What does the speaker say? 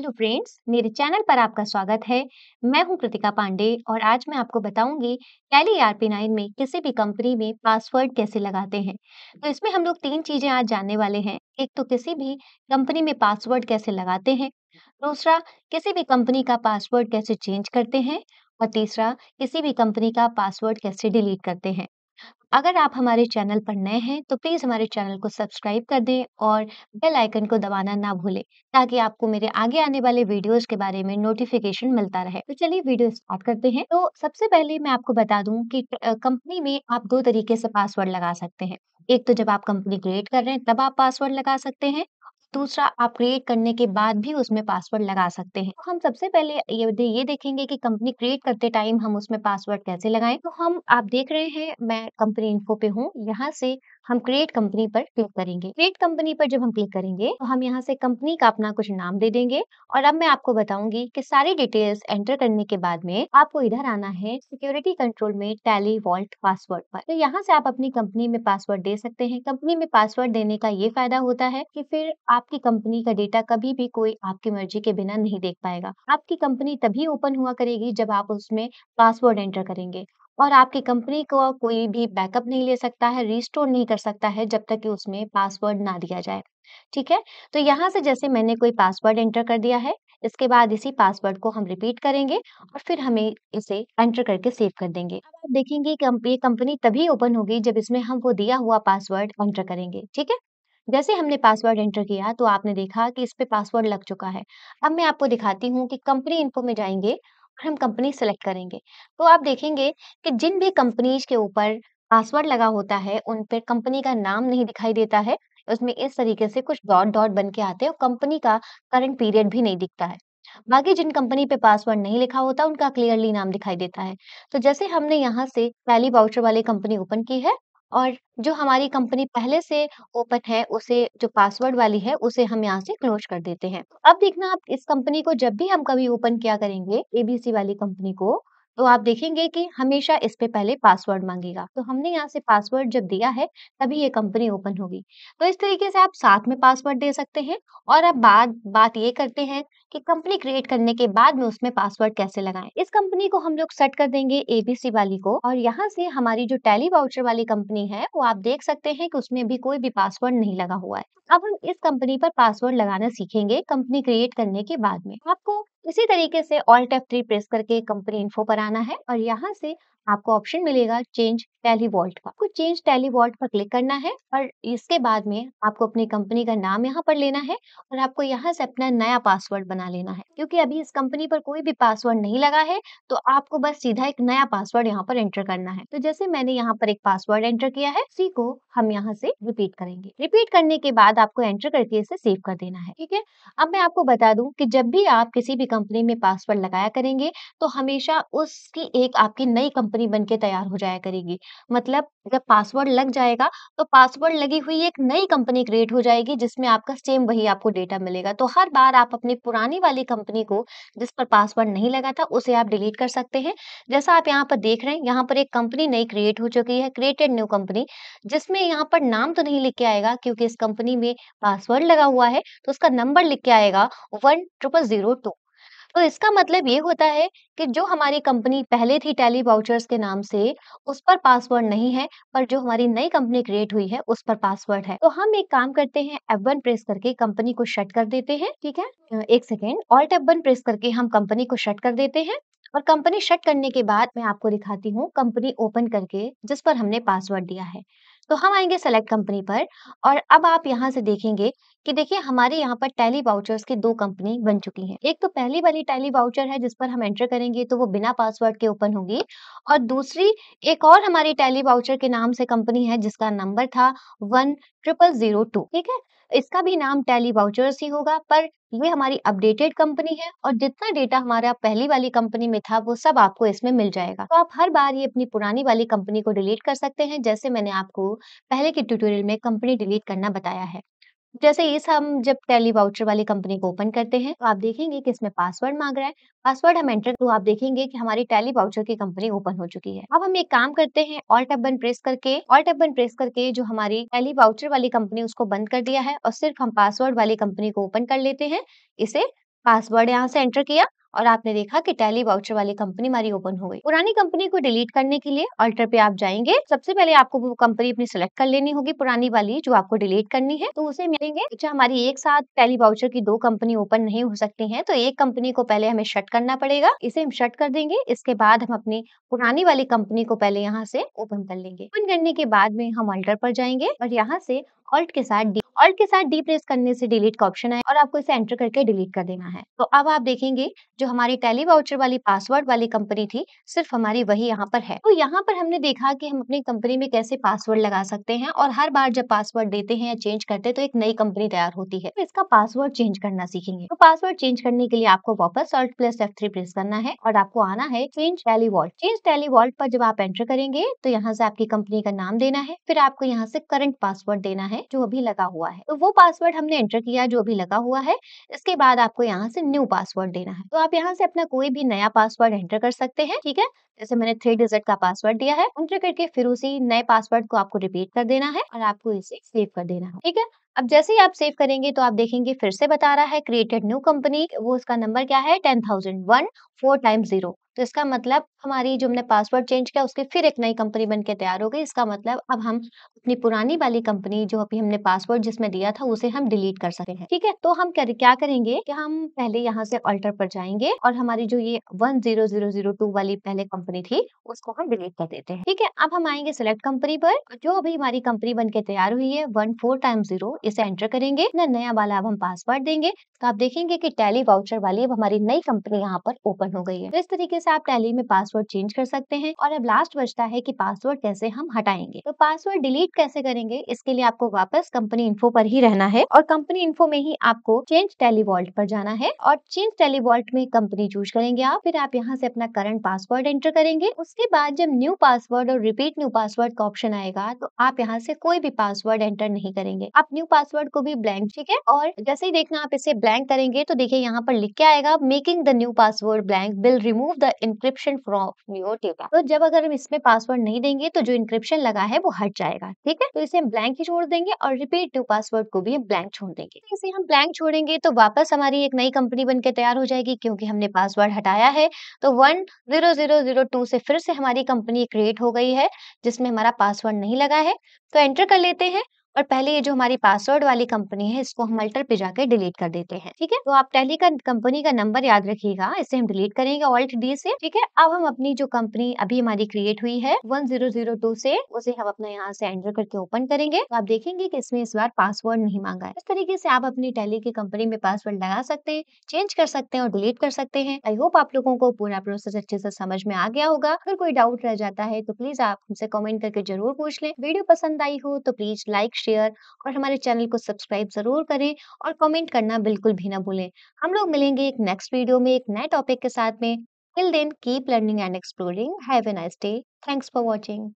Hello friends मेरे channel पर आपका स्वागत है मैं हूं कृतिका पांडे और आज मैं आपको बताऊंगी टैली आरपी नाइन में किसी भी कंपनी में पासवर्ड कैसे लगाते हैं तो इसमें हम लोग तीन चीजें आज जानने वाले हैं एक तो किसी भी कंपनी में पासवर्ड कैसे लगाते हैं दूसरा किसी भी कंपनी का पासवर्ड कैसे चेंज करते हैं और तीसरा किसी भी कंपनी का पासवर्ड कैसे डिलीट करते हैं अगर आप हमारे चैनल पर नए हैं तो प्लीज़ हमारे चैनल को सब्सक्राइब कर दें और बेल आइकन को दबाना ना भूलें ताकि आपको मेरे आगे आने वाले वीडियोस के बारे में नोटिफिकेशन मिलता रहे तो चलिए वीडियो स्टार्ट करते हैं तो सबसे पहले मैं आपको बता दूं कि कंपनी में आप दो तरीके से पासवर्ड लगा सकते हैं एक तो जब आप कंपनी क्रिएट कर रहे हैं तब आप पासवर्ड लगा सकते हैं दूसरा आप क्रिएट करने के बाद भी उसमें पासवर्ड लगा सकते हैं तो हम सबसे पहले ये, ये देखेंगे कि कंपनी क्रिएट करते टाइम हम उसमें पासवर्ड कैसे लगाएं तो हम आप देख रहे हैं मैं कंपनी इन्फो पे हूँ यहाँ से हम क्रिएट कंपनी पर क्लिक करेंगे क्रिएट कंपनी पर जब हम क्लिक करेंगे तो हम यहाँ से कंपनी का अपना कुछ नाम दे देंगे और अब मैं आपको बताऊंगी कि सारी डिटेल्स एंटर करने के बाद में आपको इधर आना है सिक्योरिटी कंट्रोल में टैली वॉल्ट पासवर्ड पर तो यहाँ से आप अपनी कंपनी में पासवर्ड दे सकते हैं कंपनी में पासवर्ड देने का ये फायदा होता है की फिर आपकी कंपनी का डेटा कभी भी कोई आपकी मर्जी के बिना नहीं देख पाएगा आपकी कंपनी तभी ओपन हुआ करेगी जब आप उसमें पासवर्ड एंटर करेंगे और आपकी कंपनी को कोई भी बैकअप नहीं ले सकता है, रिस्टोर नहीं कर सकता है जब तक कि उसमें पासवर्ड ना दिया जाए। ठीक है? तो यहाँ से जैसे मैंने कोई पासवर्ड एंटर कर दिया है, इसके बाद इसी पासवर्ड को हम रिपीट करेंगे और फिर हमें इसे एंटर करके सेव कर देंगे। अब आप देखेंगे ये कंपनी तभी ओपन होगी जब इसमें हम वो दिया हुआ पासवर्ड एंटर करेंगे। ठीक है? जैसे हमने पासवर्ड एंटर किया तो आपने देखा कि इस पे पासवर्ड लग चुका है। अब मैं आपको दिखाती हूँ कि कंपनी इन्फो में जाएंगे हम कंपनी सेलेक्ट करेंगे। तो आप देखेंगे कि जिन भी कंपनीज़ के ऊपर पासवर्ड लगा होता है, उन पर कंपनी का नाम नहीं दिखाई देता है। उसमें इस तरीके से कुछ डॉट-डॉट बन के आते हैं और कंपनी का करंट पीरियड भी नहीं दिखता है। बाकी जिन कंपनी पे पासवर्ड नहीं लिखा होता, उनका क्लियरली नाम दिखाई देता है। तो जैसे हमने यहाँ से पहली बाउचर वाली कंपनी ओपन की है और जो हमारी कंपनी पहले से ओपन है, उसे जो पासवर्ड वाली है, उसे हम यहाँ से क्लोज़ कर देते हैं। अब देखना आप इस कंपनी को जब भी हम कभी ओपन किया करेंगे, एबीसी वाली कंपनी को, तो आप देखेंगे कि हमेशा इस पे पहले पासवर्ड मांगेगा तो हमने यहाँ से पासवर्ड जब दिया है, तभी ये कंपनी ओपन होगी। तो इस तरीके से आप साथ में पासवर्ड दे सकते हैं और अब बात बात ये करते हैं कि कंपनी क्रिएट करने के बाद में उसमें पासवर्ड कैसे लगाएं इस कंपनी को हम लोग सेट कर देंगे एबीसी वाली को और यहाँ से हमारी जो टैली वाउचर वाली कंपनी है, वो आप देख सकते हैं कि उसमें अभी कोई भी पासवर्ड नहीं लगा हुआ है। अब हम इस कंपनी पर पासवर्ड लगाना सीखेंगे कंपनी क्रिएट करने के बाद में। आपको इसी तरीके से ऑल्ट एफ थ्री प्रेस करके कंपनी इन्फो पर आना है और यहाँ से आपको ऑप्शन मिलेगा चेंज टैली वॉल्ट का आपको चेंज टैली वॉल्ट पर क्लिक करना है और इसके बाद में आपको अपनी कंपनी का नाम यहाँ पर लेना है और आपको यहाँ से अपना नया पासवर्ड बना लेना है क्योंकि अभी इस कंपनी पर कोई भी पासवर्ड नहीं लगा है तो आपको बस सीधा एक नया पासवर्ड यहाँ पर एंटर करना है तो जैसे मैंने यहाँ पर एक पासवर्ड एंटर किया है उसी को हम यहाँ से रिपीट करेंगे रिपीट करने के बाद आपको एंटर करके इसे सेव कर देना है ठीक है अब मैं आपको बता दू की जब भी आप किसी भी कंपनी में पासवर्ड लगाया करेंगे तो हमेशा उसकी एक आपकी नई कंपनी कंपनी बनके तैयार हो जाया करेगी मतलब जब पासवर्ड लग जाएगा तो पासवर्ड लगी हुई एक नई कंपनी क्रिएट हो जाएगी जिसमें आपका सेम वही आपको डेटा मिलेगा तो हर बार आप अपनी पुरानी वाली कंपनी को जिस पर पासवर्ड नहीं लगा था उसे आप डिलीट कर सकते हैं जैसा आप यहाँ पर देख रहे हैं यहाँ पर एक कंपनी नई क्रिएट हो चुकी है क्रिएटेड न्यू कंपनी जिसमें यहाँ पर नाम तो नहीं लिख के आएगा क्योंकि इस कंपनी में पासवर्ड लगा हुआ है तो उसका नंबर लिख के आएगा वन ट्रिपल जीरो टू तो इसका मतलब ये होता है कि जो हमारी कंपनी पहले थी टैली वाउचर्स के नाम से उस पर पासवर्ड नहीं है पर जो हमारी नई कंपनी क्रिएट हुई है उस पर पासवर्ड है तो हम एक काम करते हैं वन प्रेस करके कंपनी को शट कर देते हैं ठीक है एक सेकेंड ऑल्ट वन प्रेस करके हम कंपनी को शट कर देते हैं और कंपनी शट करने के बाद मैं आपको दिखाती हूँ कंपनी ओपन करके जिस पर हमने पासवर्ड दिया है तो हम आएंगे सेलेक्ट कंपनी पर और अब आप यहाँ से देखेंगे कि देखिए हमारे यहाँ पर टैली वाउचर्स की दो कंपनी बन चुकी हैं। एक तो पहली वाली टैली वाउचर है जिस पर हम एंटर करेंगे तो वो बिना पासवर्ड के ओपन होगी और दूसरी एक और हमारी टैली वाउचर के नाम से कंपनी है जिसका नंबर था वन ट्रिपल जीरो टू ठीक है? इसका भी नाम टैली वाउचर्स ही होगा पर ये हमारी अपडेटेड कंपनी है और जितना डेटा हमारा पहली वाली कंपनी में था वो सब आपको इसमें मिल जाएगा। तो आप हर बार ये अपनी पुरानी वाली कंपनी को डिलीट कर सकते हैं जैसे मैंने आपको पहले के ट्यूटोरियल में कंपनी डिलीट करना बताया है। जैसे इस हम जब टेली वाउचर वाली कंपनी को ओपन करते हैं, तो आप देखेंगे कि इसमें पासवर्ड मांग रहा है। पासवर्ड हम एंटर तो आप देखेंगे कि हमारी टेली वाउचर की कंपनी ओपन हो चुकी है। अब हम एक काम करते हैं ऑल टैब प्रेस करके ऑल टैब प्रेस करके जो हमारी टेली वाउचर वाली कंपनी उसको बंद कर दिया है और सिर्फ हम पासवर्ड वाली कंपनी को ओपन कर लेते हैं। इसे पासवर्ड यहाँ से एंटर किया और आपने देखा कि टैली वाउचर वाली कंपनी हमारी ओपन हो गई पुरानी कंपनी को डिलीट करने के लिए अल्टर पे आप जाएंगे सबसे पहले आपको वो कंपनी अपनी सेलेक्ट कर लेनी होगी पुरानी वाली जो आपको डिलीट करनी है तो उसे मिलेंगे अच्छा हमारी एक साथ टैली वाउचर की दो कंपनी ओपन नहीं हो सकती है तो एक कंपनी को पहले हमें शट करना पड़ेगा इसे हम शट कर देंगे इसके बाद हम अपनी पुरानी वाली कंपनी को पहले यहाँ से ओपन कर लेंगे ओपन करने के बाद में हम अल्टर पर जाएंगे और यहाँ से ऑल्ट के साथ डी ऑल्ट के साथ डी प्रेस करने से डिलीट का ऑप्शन है और आपको इसे एंटर करके डिलीट कर देना है तो अब आप देखेंगे जो हमारी टैली वाउचर वाली पासवर्ड वाली कंपनी थी सिर्फ हमारी वही यहाँ पर है तो यहाँ पर हमने देखा कि हम अपनी कंपनी में कैसे पासवर्ड लगा सकते हैं और हर बार जब पासवर्ड देते हैं या चेंज करते हैं तो एक नई कंपनी तैयार होती है तो इसका पासवर्ड चेंज करना सीखेंगे तो पासवर्ड चेंज करने के लिए आपको वापस ऑल्ट प्लस एफ प्रेस करना है और आपको आना है change Tally vault change Tally vault पर जब आप एंटर करेंगे तो यहाँ से आपकी कंपनी का नाम देना है फिर आपको यहाँ से करंट पासवर्ड देना है है जो अभी लगा हुआ है तो वो पासवर्ड हमने एंटर किया जो अभी लगा हुआ है इसके बाद आपको यहाँ से न्यू पासवर्ड देना है तो आप यहाँ से अपना कोई भी नया पासवर्ड एंटर कर सकते हैं ठीक है जैसे मैंने थ्री डिजिट का पासवर्ड दिया है एंटर करके फिर उसी नए पासवर्ड को आपको रिपीट कर देना है और आपको इसे सेव कर देना है ठीक है अब जैसे ही आप सेव करेंगे तो आप देखेंगे फिर से बता रहा है क्रिएटेड न्यू कंपनी वो उसका नंबर क्या है ten thousand one four time zero तो इसका मतलब हमारी जो हमने पासवर्ड चेंज किया उसके फिर एक नई कंपनी बन के तैयार हो गई इसका मतलब अब हम अपनी पुरानी वाली कंपनी जो अभी हमने पासवर्ड जिसमें दिया था उसे हम डिलीट कर सकते हैं ठीक है तो हम कर, क्या करेंगे कि हम पहले यहाँ से अल्टर पर जाएंगे और हमारी जो ये one zero zero zero two वाली पहले कंपनी थी उसको हम डिलीट कर देते हैं ठीक है अब हम आएंगे सिलेक्ट कंपनी पर जो अभी हमारी कंपनी बन के तैयार हुई है वन फोर टाइम जीरो इसे एंटर करेंगे नया वाला अब हम पासवर्ड देंगे तो आप देखेंगे की टैली वाउचर वाली अब हमारी नई कंपनी यहाँ पर ओपन हो गई है तो इस तरीके से से आप टैली में पासवर्ड चेंज कर सकते हैं और अब लास्ट बचता है कि पासवर्ड कैसे हम हटाएंगे तो पासवर्ड डिलीट कैसे करेंगे इसके लिए आपको वापस कंपनी इन्फो पर ही रहना है और कंपनी इन्फो में ही आपको चेंज टैली वॉल्ट पर जाना है और चेंज टैली वॉल्ट में कंपनी चूज करेंगे आप फिर आप यहाँ से अपना करंट पासवर्ड एंटर करेंगे उसके बाद जब न्यू पासवर्ड और रिपीट न्यू पासवर्ड का ऑप्शन आएगा तो आप यहाँ से कोई भी पासवर्ड एंटर नहीं करेंगे आप न्यू पासवर्ड को भी ब्लैंक ठीक है और जैसे ही देखना आप इसे ब्लैंक करेंगे तो देखिए यहाँ पर लिख के आएगा making the new password blank will remove the encryption from your data तो जब अगर हम इसमें पासवर्ड नहीं देंगे तो जो इंक्रिप्शन लगा है वो हट जाएगा ठीक है तो इसे हम ब्लैंक ही छोड़ देंगे और रिपीट टू पासवर्ड को भी हम ब्लैंक छोड़ देंगे तो इसे हम ब्लैंक छोड़ेंगे तो वापस हमारी एक नई कंपनी बनकर तैयार हो जाएगी क्योंकि हमने पासवर्ड हटाया है तो वन से फिर से हमारी कंपनी क्रिएट हो गई है जिसमें हमारा पासवर्ड नहीं लगा है तो एंटर कर लेते हैं और पहले ये जो हमारी पासवर्ड वाली कंपनी है इसको हम अल्टर पे जाकर डिलीट कर देते हैं ठीक है तो आप टेली का कंपनी का नंबर याद रखिएगा इसे हम डिलीट करेंगे ऑल्ट डी से ठीक है अब हम अपनी जो कंपनी अभी हमारी क्रिएट हुई है वन जीरो जीरो टू से उसे हम अपना यहाँ से एंटर करके ओपन करेंगे तो आप देखेंगे की इसमें इस बार पासवर्ड नहीं मांगा है इस तरीके से आप अपनी टेली की कंपनी में पासवर्ड लगा सकते हैं चेंज कर सकते हैं और डिलीट कर सकते हैं आई होप आप लोगों को पूरा प्रोसेस अच्छे से समझ में आ गया होगा अगर कोई डाउट रह जाता है तो प्लीज आप हमसे कॉमेंट करके जरूर पूछ लें वीडियो पसंद आई हो तो प्लीज लाइक शेयर और हमारे चैनल को सब्सक्राइब जरूर करें और कमेंट करना बिल्कुल भी ना भूलें हम लोग मिलेंगे एक नेक्स्ट वीडियो में एक नए टॉपिक के साथ में till then keep learning and exploring have a nice day thanks for watching